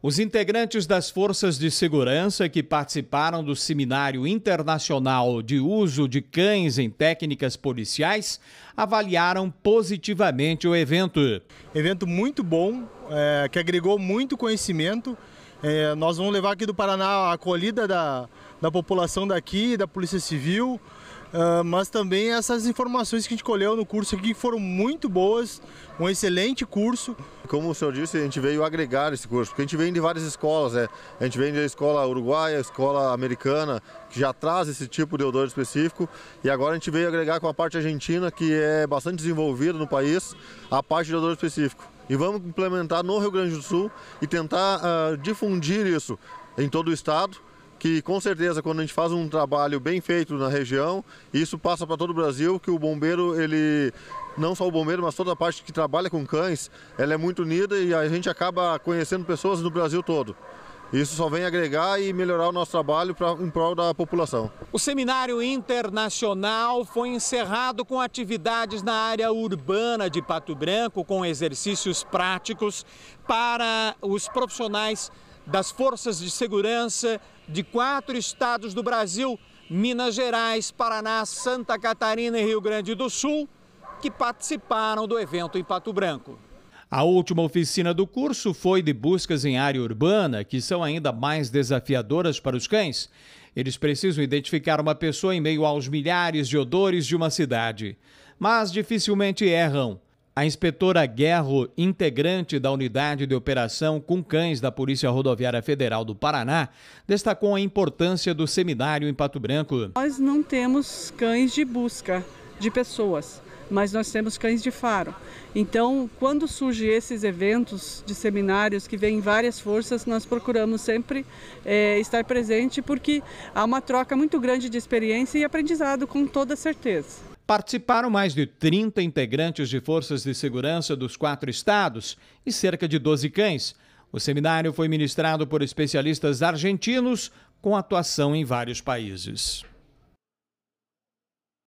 Os integrantes das forças de segurança que participaram do Seminário Internacional de Uso de Cães em Técnicas Policiais avaliaram positivamente o evento. Evento muito bom, é, que agregou muito conhecimento. É, nós vamos levar aqui do Paraná a acolhida da, da população daqui, da Polícia Civil, Uh, mas também essas informações que a gente colheu no curso aqui foram muito boas, um excelente curso. Como o senhor disse, a gente veio agregar esse curso, porque a gente vem de várias escolas, né? a gente vem da escola uruguaia, a escola americana, que já traz esse tipo de odor específico, e agora a gente veio agregar com a parte argentina, que é bastante desenvolvida no país, a parte de odor específico. E vamos implementar no Rio Grande do Sul e tentar uh, difundir isso em todo o estado que com certeza quando a gente faz um trabalho bem feito na região, isso passa para todo o Brasil, que o bombeiro, ele não só o bombeiro, mas toda a parte que trabalha com cães, ela é muito unida e a gente acaba conhecendo pessoas no Brasil todo. Isso só vem agregar e melhorar o nosso trabalho pra, em prol da população. O seminário internacional foi encerrado com atividades na área urbana de Pato Branco, com exercícios práticos para os profissionais das forças de segurança, de quatro estados do Brasil, Minas Gerais, Paraná, Santa Catarina e Rio Grande do Sul, que participaram do evento em Pato Branco. A última oficina do curso foi de buscas em área urbana, que são ainda mais desafiadoras para os cães. Eles precisam identificar uma pessoa em meio aos milhares de odores de uma cidade, mas dificilmente erram. A inspetora Guerro, integrante da unidade de operação com cães da Polícia Rodoviária Federal do Paraná, destacou a importância do seminário em Pato Branco. Nós não temos cães de busca de pessoas, mas nós temos cães de faro. Então, quando surgem esses eventos de seminários que vêm várias forças, nós procuramos sempre é, estar presente porque há uma troca muito grande de experiência e aprendizado, com toda certeza. Participaram mais de 30 integrantes de forças de segurança dos quatro estados e cerca de 12 cães. O seminário foi ministrado por especialistas argentinos com atuação em vários países.